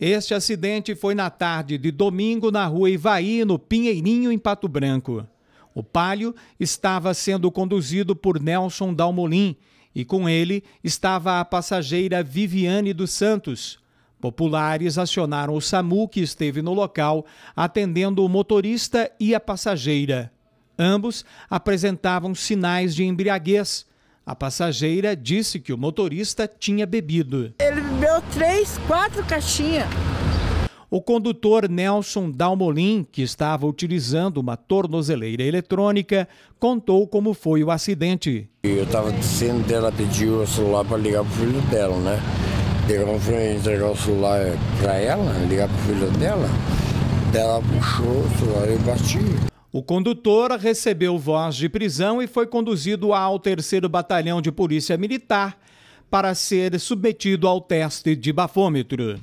Este acidente foi na tarde de domingo na rua Ivaí, no Pinheirinho, em Pato Branco. O Palio estava sendo conduzido por Nelson Dalmolin e com ele estava a passageira Viviane dos Santos. Populares acionaram o SAMU que esteve no local, atendendo o motorista e a passageira. Ambos apresentavam sinais de embriaguez. A passageira disse que o motorista tinha bebido recebeu três, quatro caixinhas. O condutor Nelson Dalmolin, que estava utilizando uma tornozeleira eletrônica, contou como foi o acidente. Eu estava descendo dela, pediu o celular para ligar para o filho dela, né? Pegamos para entregar o celular para ela, ligar para o filho dela. Ela puxou o celular e bati. O condutor recebeu voz de prisão e foi conduzido ao 3 Batalhão de Polícia Militar para ser submetido ao teste de bafômetro.